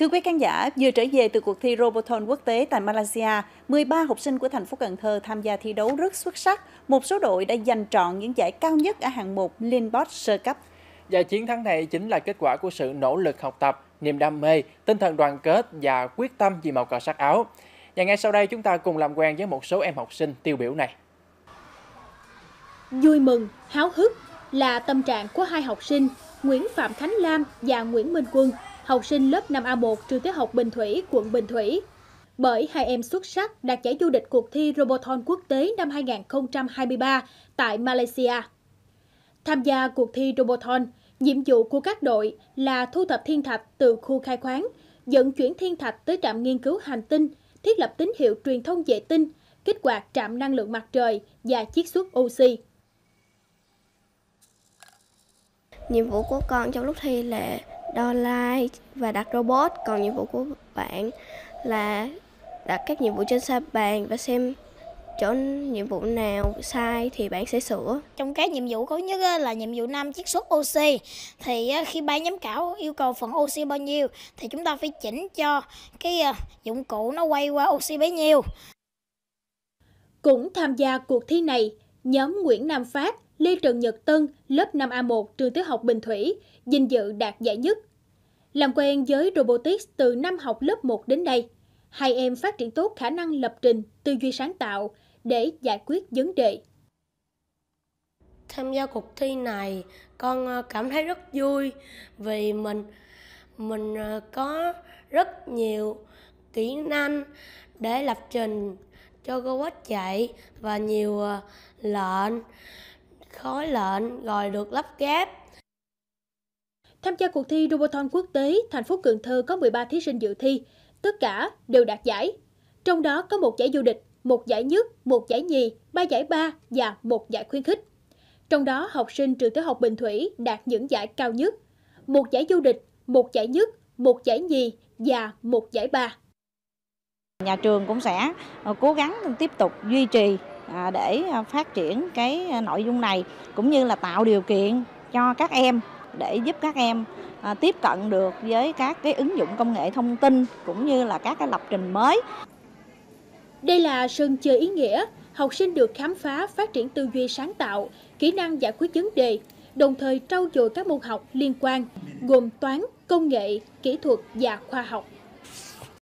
Thưa quý khán giả, vừa trở về từ cuộc thi Roboton quốc tế tại Malaysia, 13 học sinh của thành phố Cần Thơ tham gia thi đấu rất xuất sắc. Một số đội đã giành trọn những giải cao nhất ở hạng mục Linbot Sơ cấp. Và chiến thắng này chính là kết quả của sự nỗ lực học tập, niềm đam mê, tinh thần đoàn kết và quyết tâm vì màu cờ sắc áo. Và ngay sau đây chúng ta cùng làm quen với một số em học sinh tiêu biểu này. Vui mừng, háo hức là tâm trạng của hai học sinh Nguyễn Phạm Khánh Lam và Nguyễn Minh Quân học sinh lớp 5A1 trường tiểu học Bình Thủy, quận Bình Thủy. Bởi hai em xuất sắc đạt giải du địch cuộc thi Roboton quốc tế năm 2023 tại Malaysia. Tham gia cuộc thi Roboton, nhiệm vụ của các đội là thu thập thiên thạch từ khu khai khoáng, dẫn chuyển thiên thạch tới trạm nghiên cứu hành tinh, thiết lập tín hiệu truyền thông vệ tinh, kích hoạt trạm năng lượng mặt trời và chiết xuất oxy. Nhiệm vụ của con trong lúc thi là đo like và đặt robot còn nhiệm vụ của bạn là đặt các nhiệm vụ trên sa bàn và xem chỗ nhiệm vụ nào sai thì bạn sẽ sửa. Trong các nhiệm vụ khó nhất là nhiệm vụ năm chiết xuất oxy thì khi ban giám khảo yêu cầu phần oxy bao nhiêu thì chúng ta phải chỉnh cho cái à, dụng cụ nó quay qua oxy bấy nhiêu. Cũng tham gia cuộc thi này, nhóm Nguyễn Nam Phát Lê Trần Nhật Tân, lớp 5A1 trường tiểu học Bình Thủy, dinh dự đạt giải nhất. Làm quen với Robotics từ năm học lớp 1 đến đây, hai em phát triển tốt khả năng lập trình, tư duy sáng tạo để giải quyết vấn đề. Tham gia cuộc thi này, con ờ, cảm thấy rất vui vì mình mình ờ, có rất nhiều kỹ năng để lập trình cho robot chạy và nhiều ờ, lệnh khói lệnh rồi được lắp ráp. Tham gia cuộc thi Roboton quốc tế, thành phố Cần Thơ có 13 thí sinh dự thi, tất cả đều đạt giải. Trong đó có một giải du địch, một giải nhất, một giải nhì, ba giải ba và một giải khuyến khích. Trong đó học sinh trường tiểu học Bình Thủy đạt những giải cao nhất, một giải du địch, một giải nhất, một giải nhì và một giải ba. Nhà trường cũng sẽ cố gắng tiếp tục duy trì À, để à, phát triển cái à, nội dung này cũng như là tạo điều kiện cho các em để giúp các em tiếp cận được với các cái ứng dụng công nghệ thông tin cũng như là các cái lập trình mới. Đây là sân chơi ý nghĩa, học sinh được khám phá phát triển tư duy sáng tạo, kỹ năng giải quyết vấn đề, đồng thời trau dồi các môn học liên quan gồm toán, công nghệ, kỹ thuật và khoa học.